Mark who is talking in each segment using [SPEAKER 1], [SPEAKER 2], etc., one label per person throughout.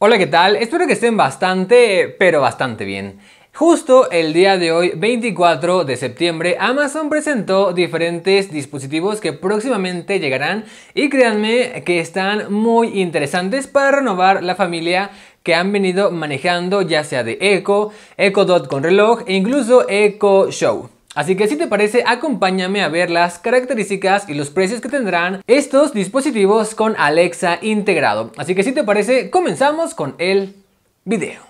[SPEAKER 1] Hola, ¿qué tal? Espero que estén bastante, pero bastante bien. Justo el día de hoy, 24 de septiembre, Amazon presentó diferentes dispositivos que próximamente llegarán y créanme que están muy interesantes para renovar la familia que han venido manejando ya sea de Echo, Echo Dot con reloj e incluso Echo Show. Así que si te parece, acompáñame a ver las características y los precios que tendrán estos dispositivos con Alexa integrado. Así que si te parece, comenzamos con el video.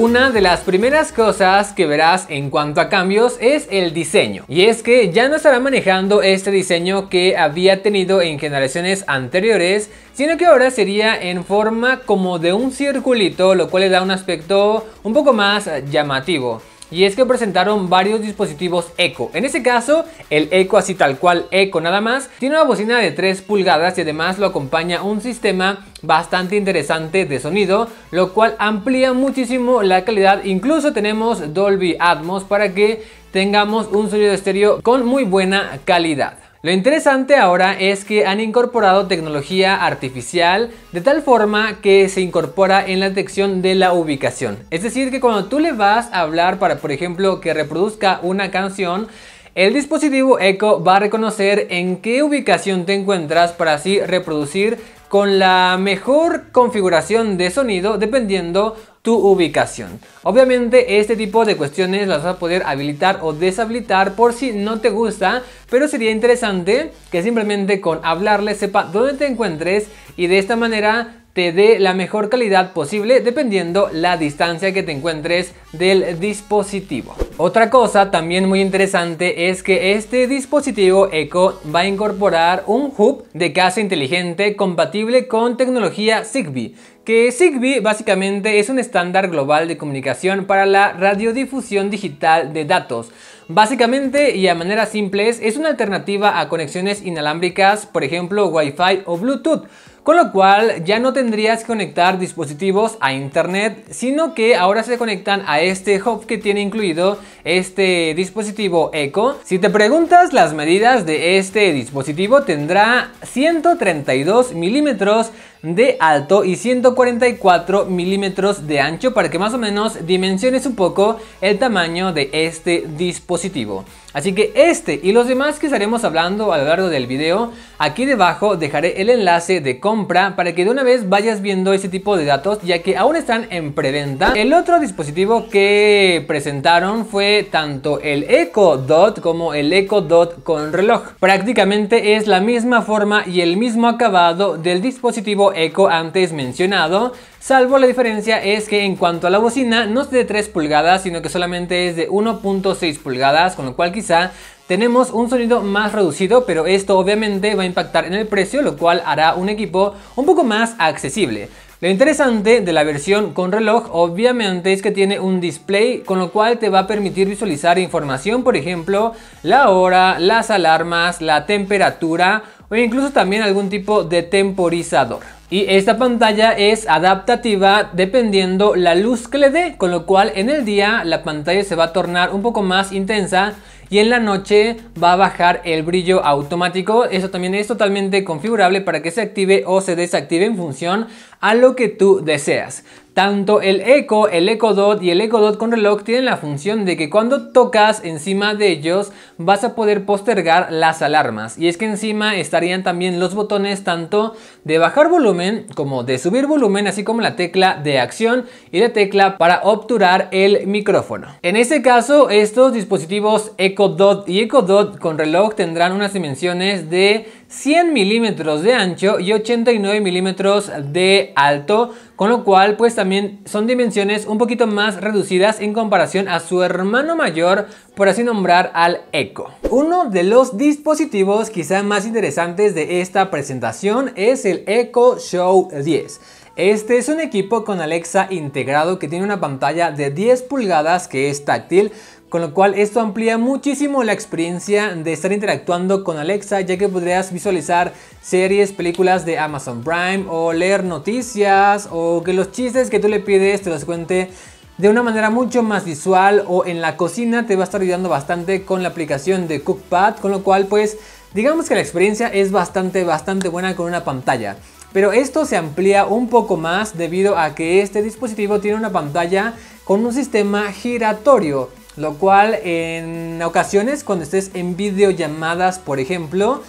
[SPEAKER 1] Una de las primeras cosas que verás en cuanto a cambios es el diseño. Y es que ya no estará manejando este diseño que había tenido en generaciones anteriores, sino que ahora sería en forma como de un circulito, lo cual le da un aspecto un poco más llamativo y es que presentaron varios dispositivos Echo. En ese caso, el Echo así tal cual Echo nada más, tiene una bocina de 3 pulgadas y además lo acompaña un sistema bastante interesante de sonido, lo cual amplía muchísimo la calidad. Incluso tenemos Dolby Atmos para que tengamos un sonido estéreo con muy buena calidad. Lo interesante ahora es que han incorporado tecnología artificial de tal forma que se incorpora en la detección de la ubicación. Es decir, que cuando tú le vas a hablar para, por ejemplo, que reproduzca una canción, el dispositivo Echo va a reconocer en qué ubicación te encuentras para así reproducir con la mejor configuración de sonido dependiendo tu ubicación. Obviamente este tipo de cuestiones las vas a poder habilitar o deshabilitar por si no te gusta, pero sería interesante que simplemente con hablarle sepa dónde te encuentres y de esta manera te dé la mejor calidad posible dependiendo la distancia que te encuentres del dispositivo. Otra cosa también muy interesante es que este dispositivo Echo va a incorporar un hub de casa inteligente compatible con tecnología Zigbee, que Zigbee básicamente es un estándar global de comunicación para la radiodifusión digital de datos. Básicamente y a manera simple es una alternativa a conexiones inalámbricas, por ejemplo Wi-Fi o Bluetooth con lo cual ya no tendrías que conectar dispositivos a internet, sino que ahora se conectan a este hub que tiene incluido este dispositivo Echo. Si te preguntas las medidas de este dispositivo, tendrá 132 milímetros de alto y 144 milímetros de ancho para que más o menos dimensiones un poco el tamaño de este dispositivo. Así que este y los demás que estaremos hablando a lo largo del video, aquí debajo dejaré el enlace de compra para que de una vez vayas viendo este tipo de datos ya que aún están en preventa. El otro dispositivo que presentaron fue tanto el Echo Dot como el Echo Dot con reloj. Prácticamente es la misma forma y el mismo acabado del dispositivo eco antes mencionado, salvo la diferencia es que en cuanto a la bocina no es de 3 pulgadas, sino que solamente es de 1.6 pulgadas, con lo cual quizá tenemos un sonido más reducido, pero esto obviamente va a impactar en el precio, lo cual hará un equipo un poco más accesible. Lo interesante de la versión con reloj obviamente es que tiene un display con lo cual te va a permitir visualizar información, por ejemplo, la hora, las alarmas, la temperatura o incluso también algún tipo de temporizador. Y esta pantalla es adaptativa dependiendo la luz que le dé, con lo cual en el día la pantalla se va a tornar un poco más intensa y en la noche va a bajar el brillo automático. Eso también es totalmente configurable para que se active o se desactive en función a lo que tú deseas. Tanto el Echo, el Echo dot y el Echo dot con reloj tienen la función de que cuando tocas encima de ellos vas a poder postergar las alarmas. Y es que encima estarían también los botones tanto de bajar volumen como de subir volumen, así como la tecla de acción y la tecla para obturar el micrófono. En este caso, estos dispositivos Echo dot y Echo dot con reloj tendrán unas dimensiones de 100 milímetros de ancho y 89 milímetros de alto, con lo cual pues también son dimensiones un poquito más reducidas en comparación a su hermano mayor, por así nombrar al Echo. Uno de los dispositivos quizá más interesantes de esta presentación es el Echo Show 10. Este es un equipo con Alexa integrado que tiene una pantalla de 10 pulgadas que es táctil, con lo cual esto amplía muchísimo la experiencia de estar interactuando con Alexa, ya que podrías visualizar series, películas de Amazon Prime o leer noticias o que los chistes que tú le pides te los cuente de una manera mucho más visual o en la cocina te va a estar ayudando bastante con la aplicación de Cookpad, con lo cual pues digamos que la experiencia es bastante bastante buena con una pantalla. Pero esto se amplía un poco más debido a que este dispositivo tiene una pantalla con un sistema giratorio lo cual en ocasiones cuando estés en videollamadas, por ejemplo,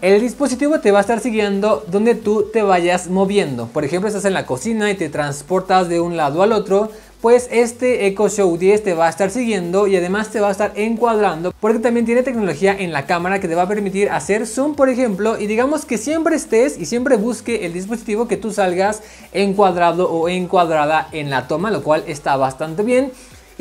[SPEAKER 1] el dispositivo te va a estar siguiendo donde tú te vayas moviendo. Por ejemplo, estás en la cocina y te transportas de un lado al otro, pues este Echo Show 10 te va a estar siguiendo y además te va a estar encuadrando porque también tiene tecnología en la cámara que te va a permitir hacer zoom por ejemplo y digamos que siempre estés y siempre busque el dispositivo que tú salgas encuadrado o encuadrada en la toma lo cual está bastante bien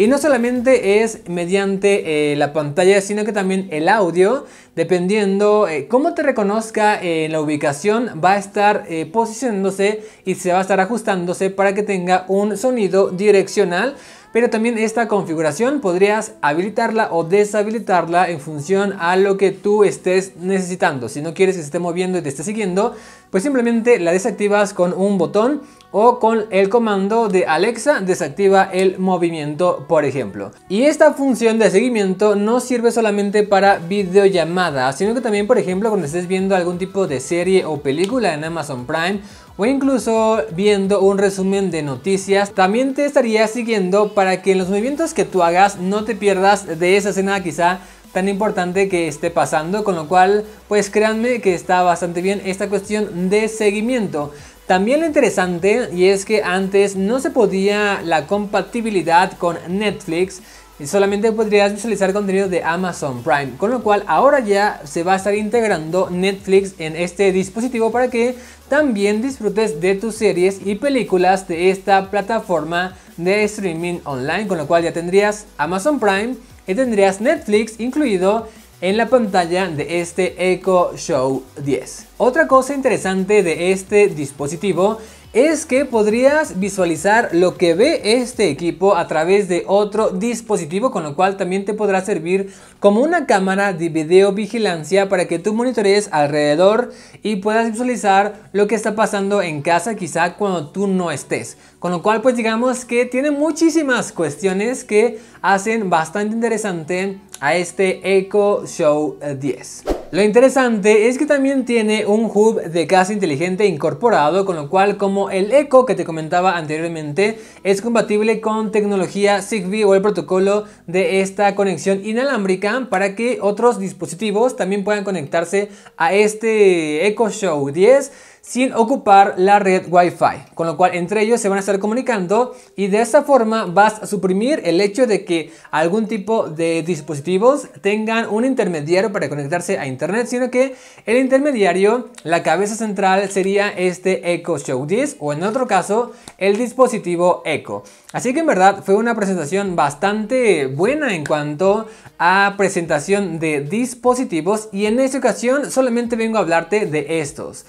[SPEAKER 1] y no solamente es mediante eh, la pantalla, sino que también el audio, dependiendo eh, cómo te reconozca eh, la ubicación, va a estar eh, posicionándose y se va a estar ajustándose para que tenga un sonido direccional. Pero también esta configuración podrías habilitarla o deshabilitarla en función a lo que tú estés necesitando. Si no quieres que se esté moviendo y te esté siguiendo, pues simplemente la desactivas con un botón o con el comando de Alexa desactiva el movimiento, por ejemplo. Y esta función de seguimiento no sirve solamente para videollamadas sino que también, por ejemplo, cuando estés viendo algún tipo de serie o película en Amazon Prime o incluso viendo un resumen de noticias, también te estaría siguiendo para que en los movimientos que tú hagas no te pierdas de esa escena quizá tan importante que esté pasando, con lo cual pues créanme que está bastante bien esta cuestión de seguimiento. También lo interesante y es que antes no se podía la compatibilidad con Netflix y solamente podrías visualizar contenido de Amazon Prime, con lo cual ahora ya se va a estar integrando Netflix en este dispositivo para que también disfrutes de tus series y películas de esta plataforma de streaming online, con lo cual ya tendrías Amazon Prime y tendrías Netflix incluido en la pantalla de este Echo Show 10. Otra cosa interesante de este dispositivo es que podrías visualizar lo que ve este equipo a través de otro dispositivo, con lo cual también te podrá servir como una cámara de videovigilancia para que tú monitorees alrededor y puedas visualizar lo que está pasando en casa quizá cuando tú no estés. Con lo cual pues digamos que tiene muchísimas cuestiones que hacen bastante interesante a este Echo Show 10. Lo interesante es que también tiene un hub de casa inteligente incorporado, con lo cual como el Echo que te comentaba anteriormente es compatible con tecnología Zigbee o el protocolo de esta conexión inalámbrica para que otros dispositivos también puedan conectarse a este Echo Show 10 sin ocupar la red Wi-Fi, con lo cual entre ellos se van a estar comunicando y de esta forma vas a suprimir el hecho de que algún tipo de dispositivos tengan un intermediario para conectarse a internet, sino que el intermediario, la cabeza central sería este Echo Show 10 o en otro caso el dispositivo Echo. Así que en verdad fue una presentación bastante buena en cuanto a presentación de dispositivos y en esta ocasión solamente vengo a hablarte de estos.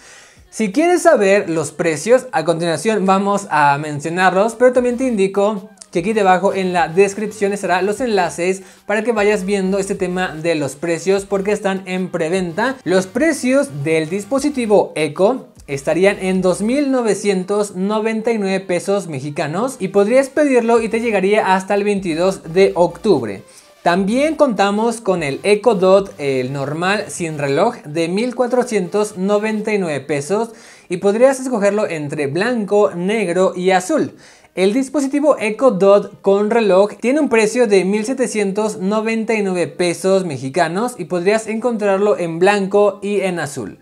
[SPEAKER 1] Si quieres saber los precios, a continuación vamos a mencionarlos, pero también te indico que aquí debajo en la descripción estarán los enlaces para que vayas viendo este tema de los precios porque están en preventa. Los precios del dispositivo Echo estarían en 2.999 pesos mexicanos y podrías pedirlo y te llegaría hasta el 22 de octubre. También contamos con el Echo Dot, el normal sin reloj, de 1499 pesos y podrías escogerlo entre blanco, negro y azul. El dispositivo Echo Dot con reloj tiene un precio de 1.799 pesos mexicanos y podrías encontrarlo en blanco y en azul.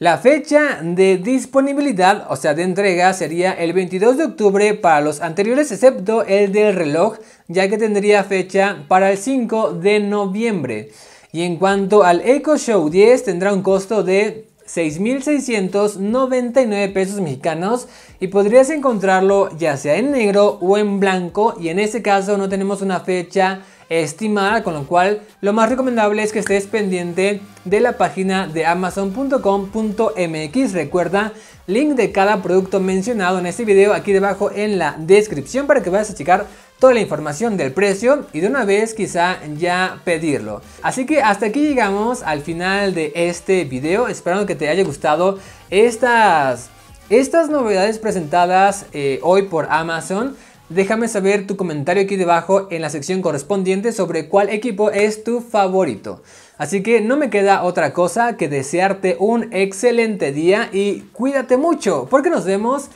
[SPEAKER 1] La fecha de disponibilidad, o sea de entrega, sería el 22 de octubre para los anteriores excepto el del reloj, ya que tendría fecha para el 5 de noviembre. Y en cuanto al Eco Show 10 tendrá un costo de 6.699 pesos mexicanos y podrías encontrarlo ya sea en negro o en blanco y en este caso no tenemos una fecha estimada, con lo cual lo más recomendable es que estés pendiente de la página de amazon.com.mx. Recuerda, link de cada producto mencionado en este video aquí debajo en la descripción para que vayas a checar toda la información del precio y de una vez quizá ya pedirlo. Así que hasta aquí llegamos al final de este video, esperando que te haya gustado estas, estas novedades presentadas eh, hoy por Amazon. Déjame saber tu comentario aquí debajo en la sección correspondiente sobre cuál equipo es tu favorito. Así que no me queda otra cosa que desearte un excelente día y cuídate mucho porque nos vemos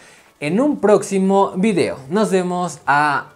[SPEAKER 1] en un próximo video. Nos vemos a...